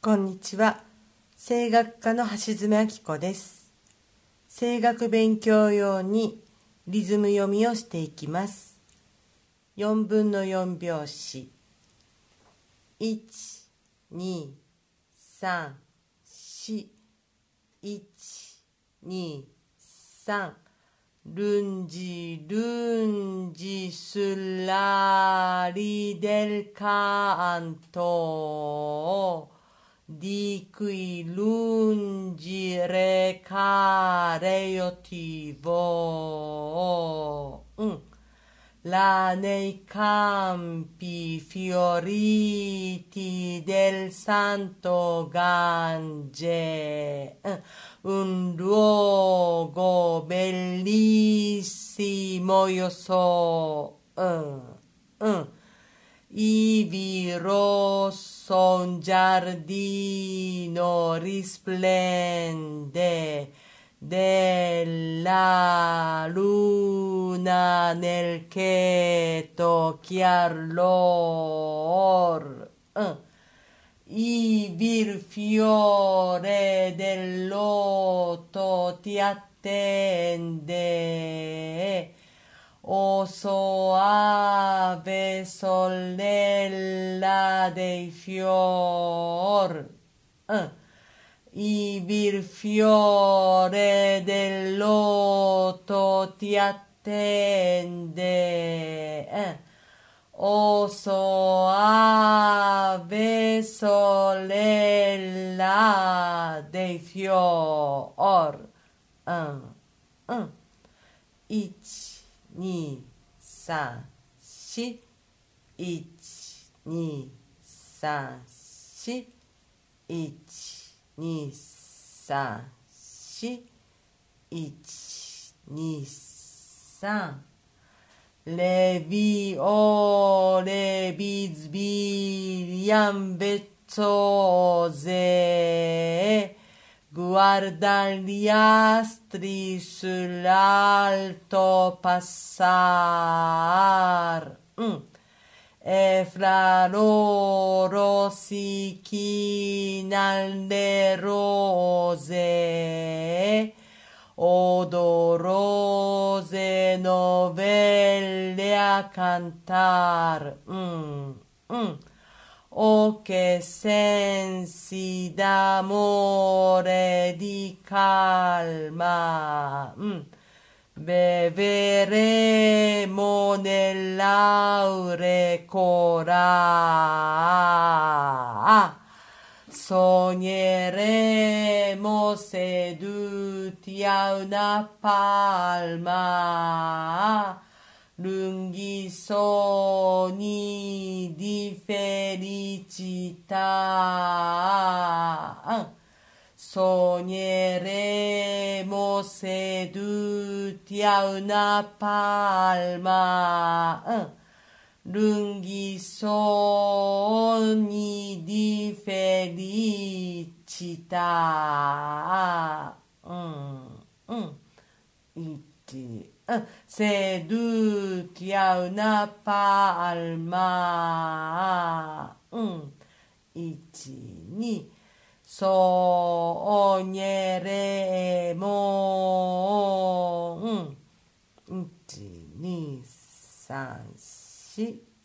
こんにちは声楽家の橋爪明子です声楽勉強用にリズム読みをしていきます4分の4拍子1234123ルンジルンジスラリデルカント di cui lungire careotivo. Mm. Là nei campi fioriti del santo Gange, mm. un luogo bellissimo io so. Mm. mm. Ivi rosso un giardino risplende della luna nel cheto chiarlor. Uh. Eh. Ivi il fiore del loto ti attende eh. O soave sol de la fior. Uh. Ah. I fiore del loto ti attende. Uh. Ah. O soave sole la de fior. Uh. Ah. 2 3 4 1 2 3 4 1 2 3 4 1 2 3レビオレビズビリアンベットゼ guarda gli astri sull'alto passar mm. e fra loro si chinan le rose odorose novelle a cantar mm. Mm. O che sensi d'amore di calma, mm. beveremo nell'aurecora, sogneremo seduti a una palma lunghi sogni di felicità. Sogneremo seduti a una palma. Lunghi sogni di felicità. Mm, mm. セドゥティアウナパアルマーン。1、2。ソオニェレモン。1、2、3、4。